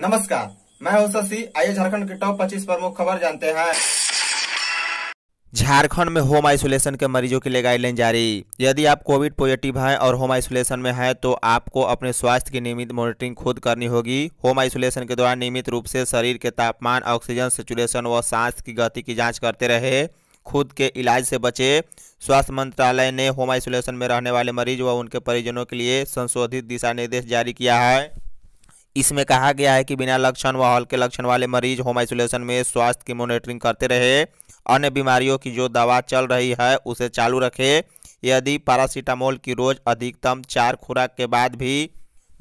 नमस्कार मैं हूं शशि आइए झारखंड के टॉप 25 प्रमुख खबर जानते हैं झारखंड में होम आइसोलेशन के मरीजों के लिए गाइडलाइन जारी यदि आप कोविड पॉजिटिव हैं और होम आइसोलेशन में हैं तो आपको अपने स्वास्थ्य की नियमित मॉनिटरिंग खुद करनी होगी होम आइसोलेशन के दौरान नियमित रूप से शरीर के तापमान ऑक्सीजन सेचुरेशन व सांस की गति की जांच करते रहे खुद के इलाज से बचे स्वास्थ्य मंत्रालय ने होम आइसोलेशन में रहने वाले मरीज व उनके परिजनों के लिए संशोधित दिशा निर्देश जारी किया है इसमें कहा गया है कि बिना लक्षण व हल्के लक्षण वाले मरीज होम आइसोलेशन में स्वास्थ्य की मॉनिटरिंग करते रहे अन्य बीमारियों की जो दवा चल रही है उसे चालू रखे यदि पैरासीटामोल की रोज़ अधिकतम चार खुराक के बाद भी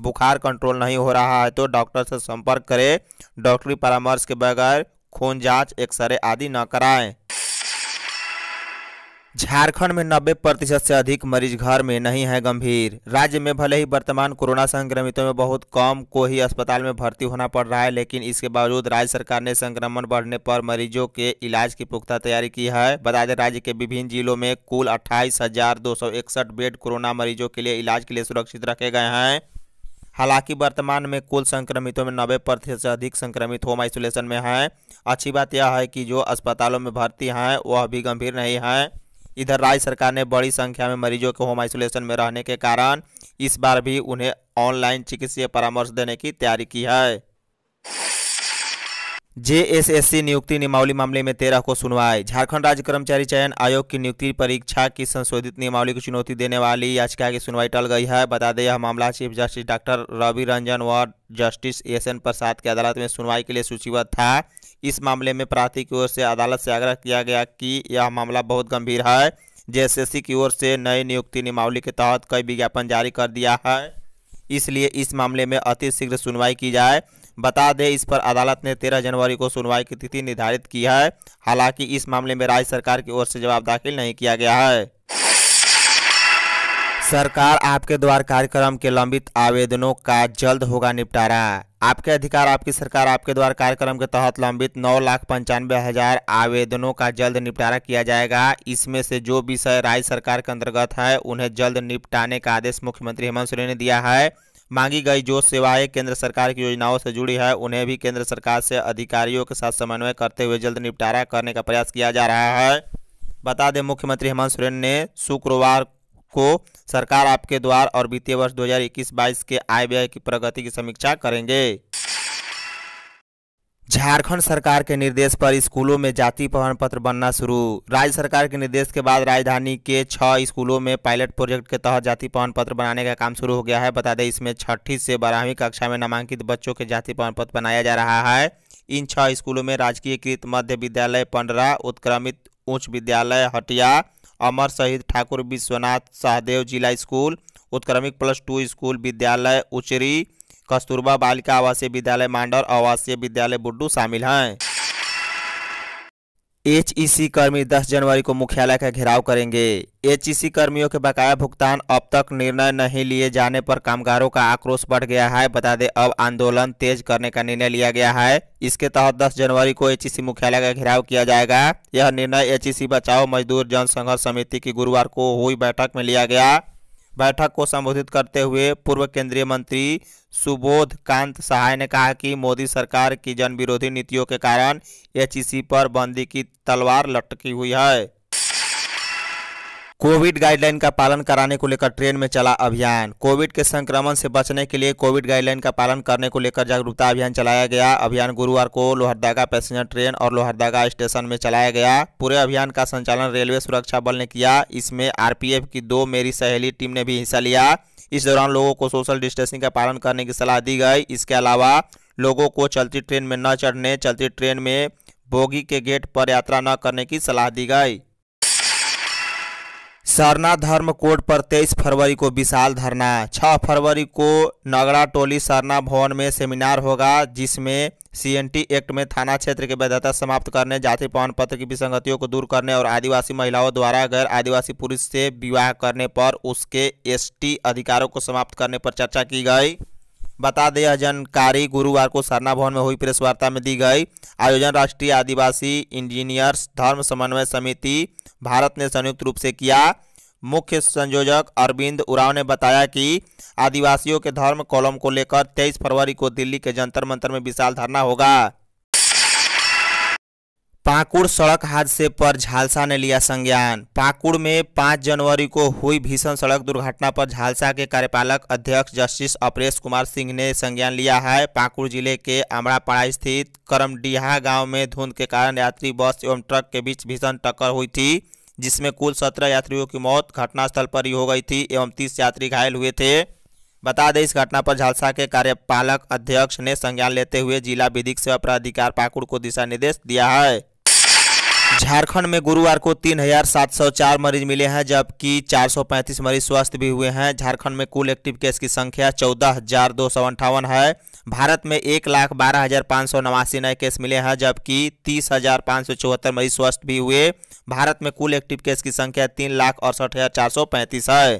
बुखार कंट्रोल नहीं हो रहा है तो डॉक्टर से संपर्क करें डॉक्टरी परामर्श के बगैर खून जांच, एक्सरे आदि न कराएं झारखंड में 90 प्रतिशत से अधिक मरीज घर में नहीं है गंभीर राज्य में भले ही वर्तमान कोरोना संक्रमितों में बहुत कम को ही अस्पताल में भर्ती होना पड़ रहा है लेकिन इसके बावजूद राज्य सरकार ने संक्रमण बढ़ने पर मरीजों के इलाज की पुख्ता तैयारी की है बता दें राज्य के विभिन्न जिलों में कुल अट्ठाईस बेड कोरोना मरीजों के लिए इलाज के लिए सुरक्षित रखे गए हैं हालांकि वर्तमान में कुल संक्रमितों में नब्बे प्रतिशत से अधिक संक्रमित होम आइसोलेशन में हैं अच्छी बात यह है कि जो अस्पतालों में भर्ती हैं वह भी गंभीर नहीं हैं इधर राज्य सरकार ने बड़ी संख्या में मरीजों के होम आइसोलेशन में रहने के कारण इस बार भी उन्हें ऑनलाइन चिकित्सीय परामर्श देने की तैयारी की है जेएसएससी नियुक्ति नियमावली मामले में तेरह को सुनवाई झारखंड राज्य कर्मचारी चयन आयोग की नियुक्ति परीक्षा की संशोधित नियमावली को चुनौती देने वाली याचिका की सुनवाई टल गई है बता दें यह मामला chief justice doctor Ravi Ranjan व जस्टिस एस एन प्रसाद की अदालत में सुनवाई के लिए सूचीबद्ध था इस मामले में प्रार्थी की ओर से अदालत से आग्रह किया गया कि यह मामला बहुत गंभीर है जे की ओर से नई नियुक्ति नियमावली के तहत कई विज्ञापन जारी कर दिया है इसलिए इस मामले में अतिशीघ्र सुनवाई की जाए बता दें इस पर अदालत ने तेरह जनवरी को सुनवाई की तिथि निर्धारित की है हालांकि इस मामले में राज्य सरकार की ओर से जवाब दाखिल नहीं किया गया है सरकार आपके द्वार कार्यक्रम के लंबित आवेदनों का जल्द होगा निपटारा आपके अधिकार आपकी सरकार आपके द्वार कार्यक्रम के तहत लंबित नौ लाख पंचानवे हजार आवेदनों का जल्द निपटारा किया जाएगा इसमें से जो विषय राज्य सरकार के अंतर्गत है उन्हें जल्द निपटाने का आदेश मुख्यमंत्री हेमंत सोरेन ने दिया है मांगी गई जो सेवाएं केंद्र सरकार की योजनाओं से जुड़ी है उन्हें भी केंद्र सरकार से अधिकारियों के साथ समन्वय करते हुए जल्द निपटारा करने का प्रयास किया जा रहा है बता दें मुख्यमंत्री हेमंत सोरेन ने शुक्रवार को सरकार आपके द्वार और वित्तीय वर्ष 2021-22 के आय व्यय की प्रगति की समीक्षा करेंगे झारखंड सरकार के निर्देश पर स्कूलों में जाति प्रमाण पत्र बनना शुरू राज्य सरकार के निर्देश के बाद राजधानी के छः स्कूलों में पायलट प्रोजेक्ट के तहत जाति प्रमाण पत्र बनाने का काम शुरू हो गया है बता दें इसमें छठी से बारहवीं कक्षा में नामांकित बच्चों के जाति प्रमाण पत्र बनाया जा रहा है इन छह स्कूलों में राजकीयकृत मध्य विद्यालय पंडरा उत्क्रमित उच्च विद्यालय हटिया अमर शहीद ठाकुर विश्वनाथ सहदेव जिला स्कूल उत्क्रमिक प्लस टू स्कूल विद्यालय उचरी कस्तूरबा बालिका आवासीय विद्यालय मांडर आवासीय विद्यालय बुड्डू शामिल हैं एच कर्मी 10 जनवरी को मुख्यालय का घेराव करेंगे एच कर्मियों के बकाया भुगतान अब तक निर्णय नहीं लिए जाने पर कामगारों का आक्रोश बढ़ गया है बता दें अब आंदोलन तेज करने का निर्णय लिया गया है इसके तहत 10 जनवरी को एच मुख्यालय का घेराव किया जाएगा यह निर्णय एच बचाओ मजदूर जन संघर्ष समिति की गुरुवार को हुई बैठक में लिया गया बैठक को संबोधित करते हुए पूर्व केंद्रीय मंत्री सुबोध कांत सहाय ने कहा कि मोदी सरकार की जन विरोधी नीतियों के कारण एचईसी पर बंदी की तलवार लटकी हुई है कोविड गाइडलाइन का पालन कराने को लेकर ट्रेन में चला अभियान कोविड के संक्रमण से बचने के लिए कोविड गाइडलाइन का पालन करने को लेकर जागरूकता अभियान चलाया गया अभियान गुरुवार को लोहरदगा पैसेंजर ट्रेन और लोहरदगा स्टेशन में चलाया गया पूरे अभियान का संचालन रेलवे सुरक्षा बल ने किया इसमें आरपीएफ की दो मेरी सहेली टीम ने भी हिस्सा लिया इस दौरान लोगों को सोशल डिस्टेंसिंग का पालन करने की सलाह दी गई इसके अलावा लोगों को चलती ट्रेन में न चढ़ने चलती ट्रेन में बोगी के गेट पर यात्रा न करने की सलाह दी गई सरना धर्म कोड पर 23 फरवरी को विशाल धरना 6 फरवरी को नगड़ा टोली सरना भवन में सेमिनार होगा जिसमें सीएनटी एक्ट में थाना क्षेत्र की वैधता समाप्त करने जाति प्रमाण पत्र की विसंगतियों को दूर करने और आदिवासी महिलाओं द्वारा गैर आदिवासी पुरुष से विवाह करने पर उसके एसटी अधिकारों को समाप्त करने पर चर्चा की गई बता दें यह जानकारी गुरुवार को सरना भवन में हुई प्रेस वार्ता में दी गई आयोजन राष्ट्रीय आदिवासी इंजीनियर्स धर्म समन्वय समिति भारत ने संयुक्त रूप से किया मुख्य संयोजक अरविंद उराव ने बताया कि आदिवासियों के धर्म कॉलम को लेकर 23 फरवरी को दिल्ली के जंतर मंतर में विशाल धरना होगा पाकुड़ सड़क हादसे पर झालसा ने लिया संज्ञान पाकुड़ में पाँच जनवरी को हुई भीषण सड़क दुर्घटना पर झालसा के कार्यपालक अध्यक्ष जस्टिस अपरेश कुमार सिंह ने संज्ञान लिया है पाकुड़ जिले के आमड़ापाड़ा स्थित करमडीहा गांव में धुंध के कारण यात्री बस एवं ट्रक के बीच भीषण टक्कर हुई थी जिसमें कुल सत्रह यात्रियों की मौत घटनास्थल पर ही हो गई थी एवं तीस यात्री घायल हुए थे बता दें इस घटना पर झालसा के कार्यपालक अध्यक्ष ने संज्ञान लेते हुए जिला विधिक सेवा प्राधिकार पाकुड़ को दिशा निर्देश दिया है झारखंड में गुरुवार को 3,704 मरीज मिले हैं जबकि 435 मरीज स्वस्थ भी हुए हैं झारखंड में कुल एक्टिव केस की संख्या चौदह है भारत में एक लाख बारह हजार पाँच सौ नवासी नए केस मिले हैं जबकि तीस हजार पाँच सौ चौहत्तर मरीज स्वस्थ भी हुए भारत में कुल एक्टिव केस की संख्या तीन लाख अड़सठ हजार चार सौ पैंतीस है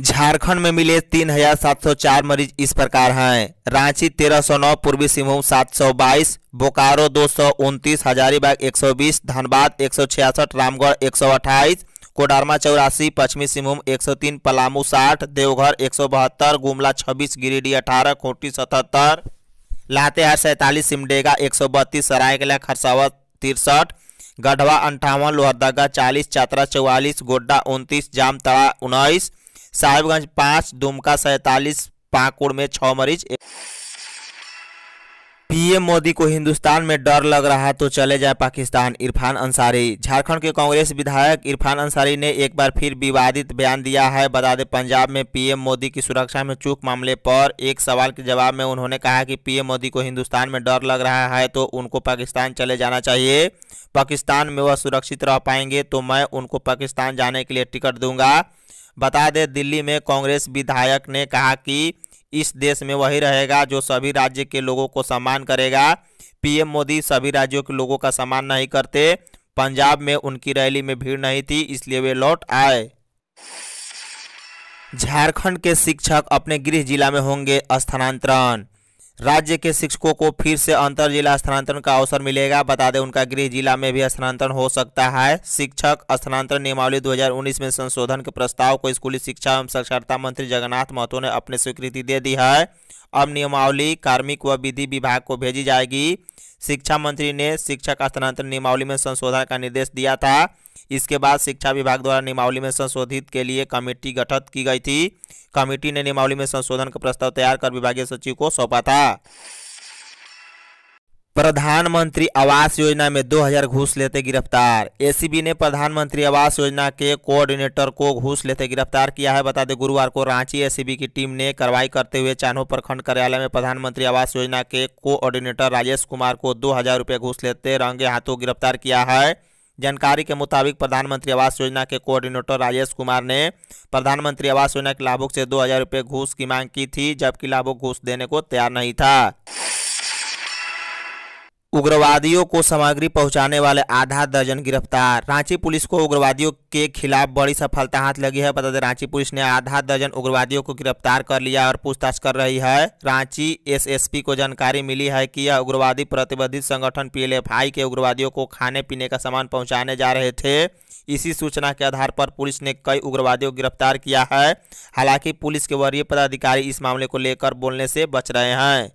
झारखंड में मिले 3,704 मरीज इस प्रकार हैं रांची 1309 पूर्वी सिंहभूम 722 बोकारो दो सौ उनतीस हजारीबाग 120 धनबाद 166 रामगढ़ 128 कोडारमा चौरासी पश्चिमी सिंहभूम 103 पलामू 60 देवघर एक गुमला 26 गिरिडीह 18 खोटी 77 लातेहार सैंतालीस सिमडेगा 132 सरायकला खरसावा तिरसठ गढ़वा अंठावन लोहरदगा चालीस चतरा चौवालीस गोड्डा उनतीस जामतड़ा उन्नीस साहिबगंज पाँच दुमका सैतालीस पाकुड़ में छः मरीज पीएम मोदी को हिंदुस्तान में डर लग रहा है तो चले जाए पाकिस्तान इरफान अंसारी झारखंड के कांग्रेस विधायक इरफान अंसारी ने एक बार फिर विवादित बयान दिया है बता दें पंजाब में पीएम मोदी की सुरक्षा में चूक मामले पर एक सवाल के जवाब में उन्होंने कहा कि पीएम मोदी को हिंदुस्तान में डर लग रहा है तो उनको पाकिस्तान चले जाना चाहिए पाकिस्तान में वह सुरक्षित रह पाएंगे तो मैं उनको पाकिस्तान जाने के लिए टिकट दूंगा बता दें दिल्ली में कांग्रेस विधायक ने कहा कि इस देश में वही रहेगा जो सभी राज्य के लोगों को सम्मान करेगा पीएम मोदी सभी राज्यों के लोगों का सम्मान नहीं करते पंजाब में उनकी रैली में भीड़ नहीं थी इसलिए वे लौट आए झारखंड के शिक्षक अपने गृह जिला में होंगे स्थानांतरण राज्य के शिक्षकों को फिर से अंतर जिला स्थानांतरण का अवसर मिलेगा बता दें उनका गृह जिला में भी स्थानांतरण हो सकता है शिक्षक स्थानांतरण नियमावली 2019 में संशोधन के प्रस्ताव को स्कूली शिक्षा एवं साक्षरता मंत्री जगन्नाथ महतो ने अपने स्वीकृति दे दी है अब नियमावली कार्मिक व विधि विभाग को भेजी जाएगी शिक्षा मंत्री ने शिक्षक स्थानांतरण नियमावली में संशोधन का निर्देश दिया था इसके बाद शिक्षा विभाग द्वारा नियमावली में संशोधित के लिए कमेटी गठित की गई थी कमेटी ने नियमावली में संशोधन का प्रस्ताव तैयार कर विभागीय सचिव को सौंपा था प्रधानमंत्री आवास योजना में 2000 घूस लेते गिरफ्तार एसीबी ने प्रधानमंत्री आवास योजना के कोऑर्डिनेटर को घूस लेते गिरफ्तार किया है बता दें गुरुवार को रांची एसीबी की टीम ने कार्रवाई करते हुए चान्हो प्रखंड कार्यालय में प्रधानमंत्री आवास योजना के कोऑर्डिनेटर राजेश कुमार को दो हजार रुपये घूस लेते रंगे हाथों गिरफ्तार किया है जानकारी के मुताबिक प्रधानमंत्री आवास योजना के कोऑर्डिनेटर राजेश कुमार ने प्रधानमंत्री आवास योजना के लाभुक से दो हजार रुपये घूस की मांग की थी जबकि लाभुक घूस देने को तैयार नहीं था उग्रवादियों को सामग्री पहुंचाने वाले आधा दर्जन गिरफ्तार रांची पुलिस को उग्रवादियों के खिलाफ बड़ी सफलता हाथ लगी है बता दें रांची पुलिस ने आधा दर्जन उग्रवादियों को गिरफ्तार कर लिया और पूछताछ कर रही है रांची एसएसपी को जानकारी मिली है कि यह उग्रवादी प्रतिबंधित संगठन पीएलएफआई के उग्रवादियों को खाने पीने का सामान पहुँचाने जा रहे थे इसी सूचना के आधार पर पुलिस ने कई उग्रवादियों को गिरफ्तार किया है हालांकि पुलिस के वरीय पदाधिकारी इस मामले को लेकर बोलने से बच रहे हैं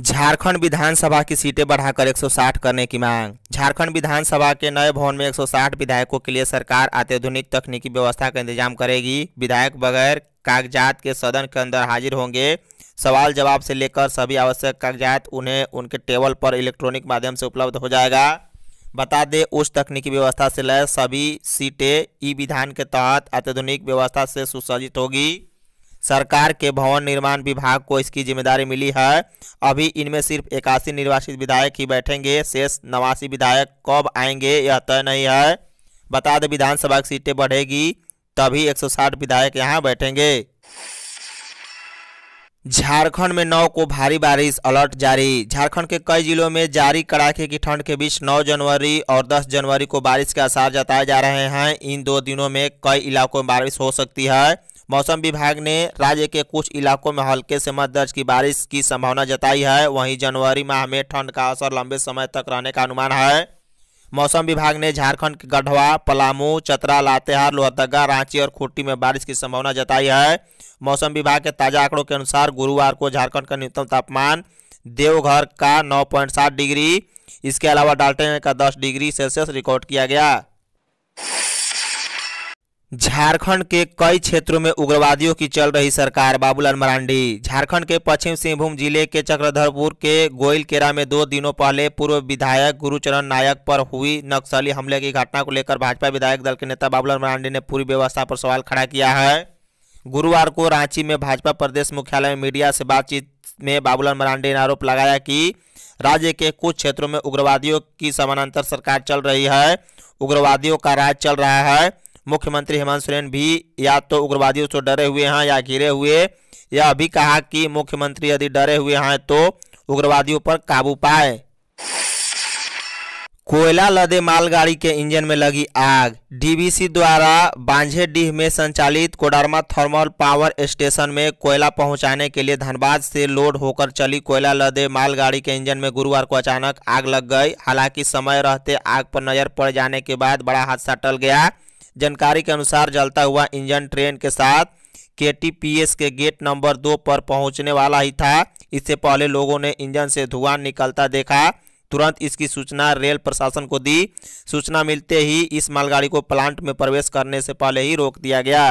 झारखंड विधानसभा की सीटें बढ़ाकर 160 करने की मांग झारखंड विधानसभा के नए भवन में 160 विधायकों के लिए सरकार अत्याधुनिक तकनीकी व्यवस्था का इंतजाम करेगी विधायक बगैर कागजात के सदन के अंदर हाजिर होंगे सवाल जवाब से लेकर सभी आवश्यक कागजात उन्हें उनके टेबल पर इलेक्ट्रॉनिक माध्यम से उपलब्ध हो जाएगा बता दें उस तकनीकी व्यवस्था से लय सभी सीटें ई विधान के तहत अत्याधुनिक व्यवस्था से सुसज्जित होगी सरकार के भवन निर्माण विभाग को इसकी जिम्मेदारी मिली है अभी इनमें सिर्फ इक्यासी निर्वाचित विधायक ही बैठेंगे शेष नवासी विधायक कब आएंगे यह तय नहीं है बता दें विधानसभा की सीटें बढ़ेगी तभी 160 विधायक यहां बैठेंगे झारखंड में नौ को भारी बारिश अलर्ट जारी झारखंड के कई जिलों में जारी कड़ाके की ठंड के बीच 9 जनवरी और 10 जनवरी को बारिश के आसार जताए जा रहे हैं इन दो दिनों में कई इलाकों में बारिश हो सकती है मौसम विभाग ने राज्य के कुछ इलाकों में हल्के से मध्य दर्ज की बारिश की संभावना जताई है वहीं जनवरी माह में ठंड का असर लंबे समय तक रहने का अनुमान है मौसम विभाग ने झारखंड के गढ़वा पलामू चतरा लातेहार लोहरदगा रांची और खूंटी में बारिश की संभावना जताई है मौसम विभाग के ताज़ा आंकड़ों के अनुसार गुरुवार को झारखंड का न्यूनतम तापमान देवघर का 9.7 डिग्री इसके अलावा डाल्टेन का 10 डिग्री सेल्सियस रिकॉर्ड किया गया झारखंड के कई क्षेत्रों में उग्रवादियों की चल रही सरकार बाबूलाल मरांडी झारखंड के पश्चिम सिंहभूम जिले के चक्रधरपुर के गोयलकेरा में दो दिनों पहले पूर्व विधायक गुरुचरण नायक पर हुई नक्सली हमले की घटना को लेकर भाजपा विधायक दल के नेता बाबूलाल मरांडी ने पूरी व्यवस्था पर सवाल खड़ा किया है गुरुवार को रांची में भाजपा प्रदेश मुख्यालय में मीडिया से बातचीत में बाबूलाल मरांडी ने आरोप लगाया कि राज्य के कुछ क्षेत्रों में उग्रवादियों की समानांतर सरकार चल रही है उग्रवादियों का राज चल रहा है मुख्यमंत्री हेमंत सोरेन भी या तो उग्रवादियों से डरे हुए हैं या घिरे हुए यह अभी कहा कि मुख्यमंत्री यदि डरे हुए हैं तो उग्रवादियों पर काबू पाए कोयला लदे मालगाड़ी के इंजन में लगी आग डीबीसी द्वारा बांझे डीह में संचालित कोडरमा थर्मल पावर स्टेशन में कोयला पहुंचाने के लिए धनबाद से लोड होकर चली कोयला लदे मालगाड़ी के इंजन में गुरुवार को अचानक आग लग गई हालांकि समय रहते आग पर नजर पड़ जाने के बाद बड़ा हादसा टल गया जानकारी के अनुसार जलता हुआ इंजन ट्रेन के साथ के के गेट नंबर दो पर पहुंचने वाला ही था इससे पहले लोगों ने इंजन से धुआं निकलता देखा तुरंत इसकी सूचना रेल प्रशासन को दी सूचना मिलते ही इस मालगाड़ी को प्लांट में प्रवेश करने से पहले ही रोक दिया गया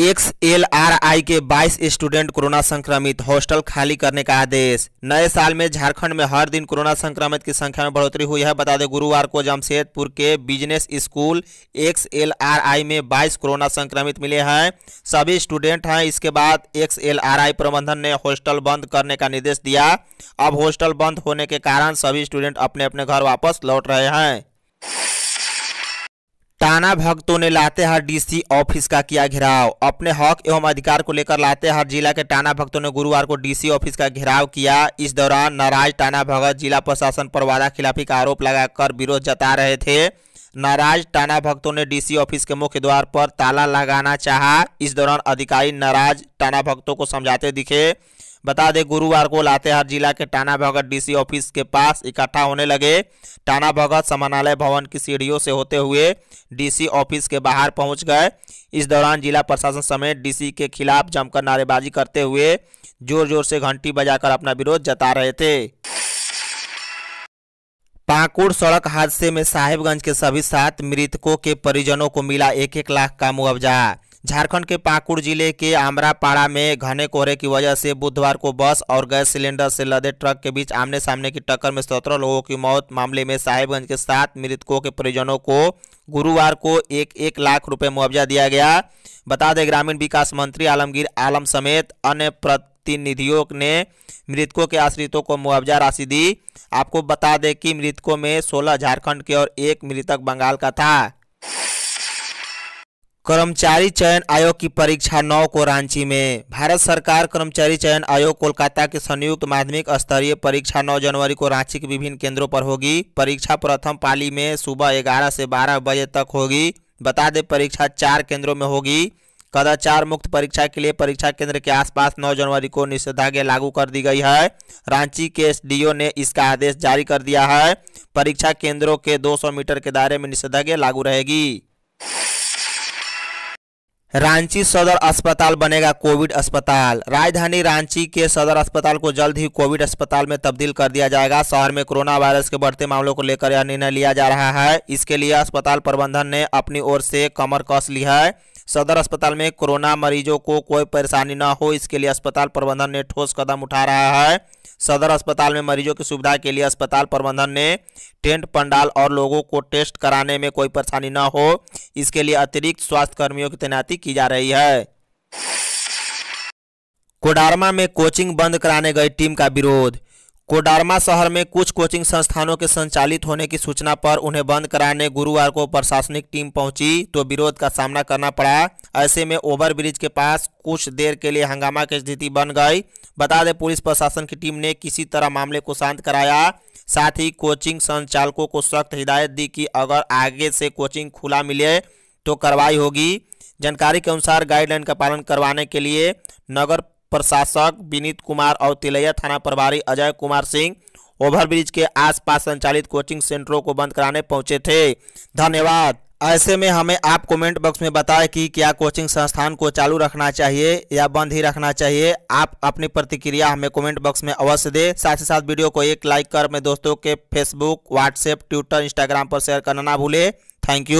एक्स एल आर आई के 22 स्टूडेंट कोरोना संक्रमित हॉस्टल खाली करने का आदेश नए साल में झारखंड में हर दिन कोरोना संक्रमित की संख्या में बढ़ोतरी हुई है बता दें गुरुवार को जमशेदपुर के business school X L R I में 22 कोरोना संक्रमित मिले हैं सभी स्टूडेंट हैं इसके बाद एक्स एल आर आई प्रबंधन ने हॉस्टल बंद करने का निर्देश दिया अब हॉस्टल बंद होने के कारण सभी स्टूडेंट अपने अपने घर वापस लौट रहे हैं टाना भक्तों ने लातेहार डीसी ऑफिस का किया घेराव अपने हक एवं अधिकार को लेकर लातेहार जिला के टाना भक्तों ने गुरुवार को डीसी ऑफिस का घेराव किया इस दौरान नाराज टाना भगत जिला प्रशासन पर वादा खिलाफी का आरोप लगाकर विरोध जता रहे थे नाराज टाना भक्तों ने डीसी ऑफिस के मुख्य द्वार पर ताला लगाना चाह इस दौरान अधिकारी नाराज टाना भक्तों को समझाते दिखे बता दें गुरुवार को लातेहार जिला के टाना भगत डीसी ऑफिस के पास इकट्ठा होने लगे टाना भगत समानालय भवन की सीढ़ियों से होते हुए डीसी ऑफिस के बाहर पहुंच गए इस दौरान जिला प्रशासन समेत डीसी के खिलाफ जमकर नारेबाजी करते हुए जोर जोर से घंटी बजाकर अपना विरोध जता रहे थे पाकुड़ सड़क हादसे में साहिबगंज के सभी सात मृतकों के परिजनों को मिला एक एक लाख का मुआवजा झारखंड के पाकुड़ जिले के आमरापाड़ा में घने कोहरे की वजह से बुधवार को बस और गैस सिलेंडर से लदे ट्रक के बीच आमने सामने की टक्कर में सत्रह लोगों की मौत मामले में साहिबगंज के सात मृतकों के परिजनों को गुरुवार को एक एक लाख रुपए मुआवजा दिया गया बता दें ग्रामीण विकास मंत्री आलमगीर आलम समेत अन्य प्रतिनिधियों ने मृतकों के आश्रितों को मुआवजा राशि दी आपको बता दें कि मृतकों में सोलह झारखंड के और एक मृतक बंगाल का था कर्मचारी चयन आयोग की परीक्षा नौ को रांची में भारत सरकार कर्मचारी चयन आयोग कोलकाता के संयुक्त माध्यमिक स्तरीय परीक्षा 9 जनवरी को रांची के विभिन्न केंद्रों पर होगी परीक्षा प्रथम पाली में सुबह 11 से 12 बजे तक होगी बता दें परीक्षा चार केंद्रों में होगी कदाचार मुक्त परीक्षा के लिए परीक्षा केंद्र के आसपास 9 जनवरी को निषेधाज्ञा लागू कर दी गई है रांची के एस ने इसका आदेश जारी कर दिया है परीक्षा केंद्रों के 200 मीटर के दायरे में निषेधाज्ञा लागू रहेगी रांची सदर अस्पताल बनेगा कोविड अस्पताल राजधानी रांची के सदर अस्पताल को जल्द ही कोविड अस्पताल में तब्दील कर दिया जाएगा शहर में कोरोना वायरस के बढ़ते मामलों को लेकर यह निर्णय लिया जा रहा है इसके लिए अस्पताल प्रबंधन ने अपनी ओर से कमर कस ली है सदर अस्पताल में कोरोना मरीजों को कोई परेशानी न हो इसके लिए अस्पताल प्रबंधन ने ठोस कदम उठा रहा है सदर अस्पताल में मरीजों की सुविधा के लिए अस्पताल प्रबंधन ने टेंट पंडाल और लोगों को टेस्ट कराने में कोई परेशानी न हो इसके लिए अतिरिक्त स्वास्थ्य कर्मियों की तैनाती की जा रही है कोडारमा में कोचिंग बंद कराने गई टीम का विरोध कोडारमा शहर में कुछ कोचिंग संस्थानों के संचालित होने की सूचना पर उन्हें बंद कराने गुरुवार को प्रशासनिक टीम पहुंची तो विरोध का सामना करना पड़ा ऐसे में ओवरब्रिज के पास कुछ देर के लिए हंगामा की स्थिति बन गई बता दें पुलिस प्रशासन की टीम ने किसी तरह मामले को शांत कराया साथ ही कोचिंग संचालकों को सख्त हिदायत दी कि अगर आगे से कोचिंग खुला मिले तो कार्रवाई होगी जानकारी के अनुसार गाइडलाइन का पालन करवाने के लिए नगर प्रशासक विनीत कुमार और तिलैया थाना प्रभारी अजय कुमार सिंह ओवरब्रिज के आसपास संचालित कोचिंग सेंटरों को बंद कराने पहुंचे थे धन्यवाद ऐसे में हमें आप कमेंट बॉक्स में बताएं कि क्या कोचिंग संस्थान को चालू रखना चाहिए या बंद ही रखना चाहिए आप अपनी प्रतिक्रिया हमें कमेंट बॉक्स में अवश्य दें साथ ही साथ वीडियो को एक लाइक कर अपने दोस्तों के फेसबुक व्हाट्सएप ट्विटर इंस्टाग्राम पर शेयर करना ना भूले थैंक यू